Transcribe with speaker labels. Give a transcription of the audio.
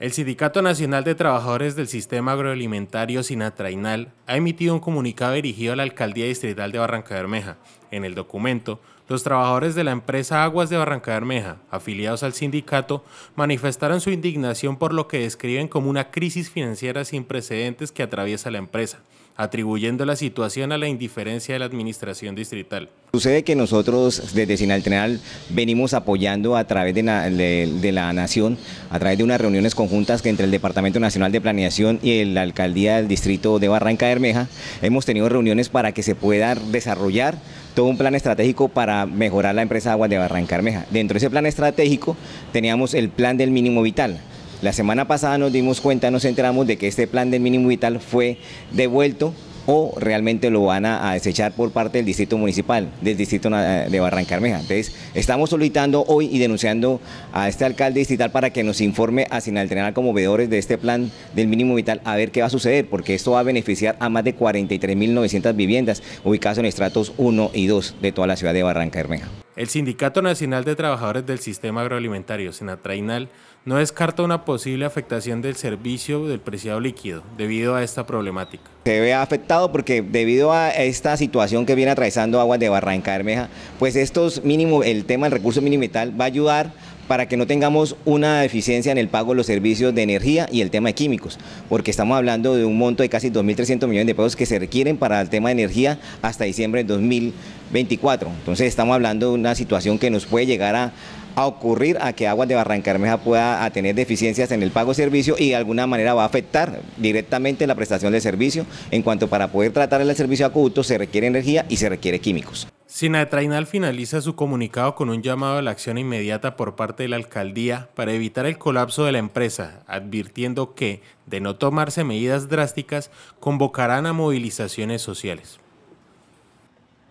Speaker 1: El Sindicato Nacional de Trabajadores del Sistema Agroalimentario Sinatrainal ha emitido un comunicado dirigido a la Alcaldía Distrital de Barranca Bermeja. En el documento, los trabajadores de la empresa Aguas de Barranca Bermeja, afiliados al sindicato, manifestaron su indignación por lo que describen como una crisis financiera sin precedentes que atraviesa la empresa atribuyendo la situación a la indiferencia de la administración distrital.
Speaker 2: Sucede que nosotros desde Sinaltenal venimos apoyando a través de la, Nación, a través de unas reuniones conjuntas que entre el Departamento Nacional de Planeación y la Alcaldía del Distrito de Barranca Bermeja, hemos tenido reuniones para que se pueda desarrollar todo un plan estratégico para mejorar la empresa de aguas de Barranca Bermeja. Dentro de ese plan estratégico teníamos el plan del mínimo vital, la semana pasada nos dimos cuenta, nos enteramos de que este plan del mínimo vital fue devuelto o realmente lo van a, desechar por parte del distrito municipal, del distrito de Barrancarmeja. Entonces, estamos solicitando hoy y denunciando a este alcalde distrital para que nos informe a Sinaltrenal como veedores de este plan del mínimo vital a ver qué va a suceder, porque esto va a beneficiar a más de 43.900 viviendas ubicadas en estratos 1 y 2 de toda la ciudad de Barrancarmeja.
Speaker 1: El Sindicato Nacional de Trabajadores del Sistema Agroalimentario, Senatrainal, no descarta una posible afectación del servicio del preciado líquido debido a esta problemática.
Speaker 2: Se ve afectado porque debido a esta situación que viene atravesando Aguas de Barranca Bermeja, pues estos mínimos, el tema del recurso minimal va a ayudar para que no tengamos una deficiencia en el pago de los servicios de energía y el tema de químicos, porque estamos hablando de un monto de casi 2.300 millones de pesos que se requieren para el tema de energía hasta diciembre de 2024. Entonces estamos hablando de una situación que nos puede llegar a, ocurrir a que Aguas de Barrancarmeja pueda tener deficiencias en el pago de servicio y de alguna manera va a afectar directamente la prestación de servicio. En cuanto para poder tratar el servicio acústico se requiere energía y se requiere químicos.
Speaker 1: Sinatrainal finaliza su comunicado con un llamado a la acción inmediata por parte de la alcaldía para evitar el colapso de la empresa, advirtiendo que, de no tomarse medidas drásticas, convocarán a movilizaciones sociales.